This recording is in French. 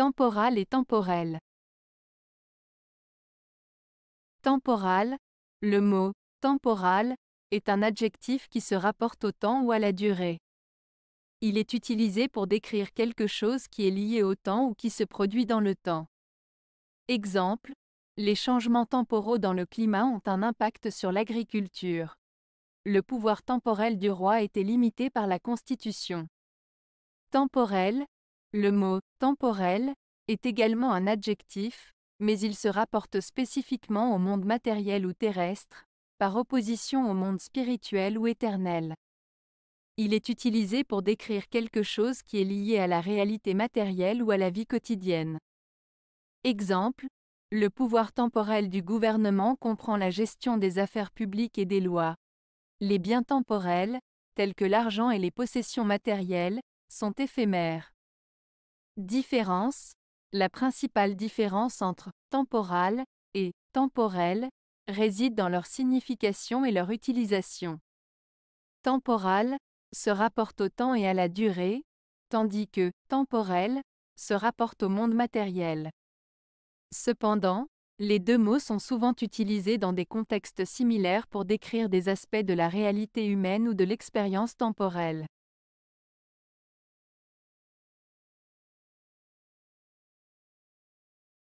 Temporal et temporel. Temporal, le mot temporal est un adjectif qui se rapporte au temps ou à la durée. Il est utilisé pour décrire quelque chose qui est lié au temps ou qui se produit dans le temps. Exemple, les changements temporaux dans le climat ont un impact sur l'agriculture. Le pouvoir temporel du roi était limité par la Constitution. Temporel, le mot temporel est également un adjectif, mais il se rapporte spécifiquement au monde matériel ou terrestre, par opposition au monde spirituel ou éternel. Il est utilisé pour décrire quelque chose qui est lié à la réalité matérielle ou à la vie quotidienne. Exemple, le pouvoir temporel du gouvernement comprend la gestion des affaires publiques et des lois. Les biens temporels, tels que l'argent et les possessions matérielles, sont éphémères. Différence. La principale différence entre temporal » et temporel » réside dans leur signification et leur utilisation. Temporal » se rapporte au temps et à la durée, tandis que temporel se rapporte au monde matériel. Cependant, les deux mots sont souvent utilisés dans des contextes similaires pour décrire des aspects de la réalité humaine ou de l'expérience temporelle.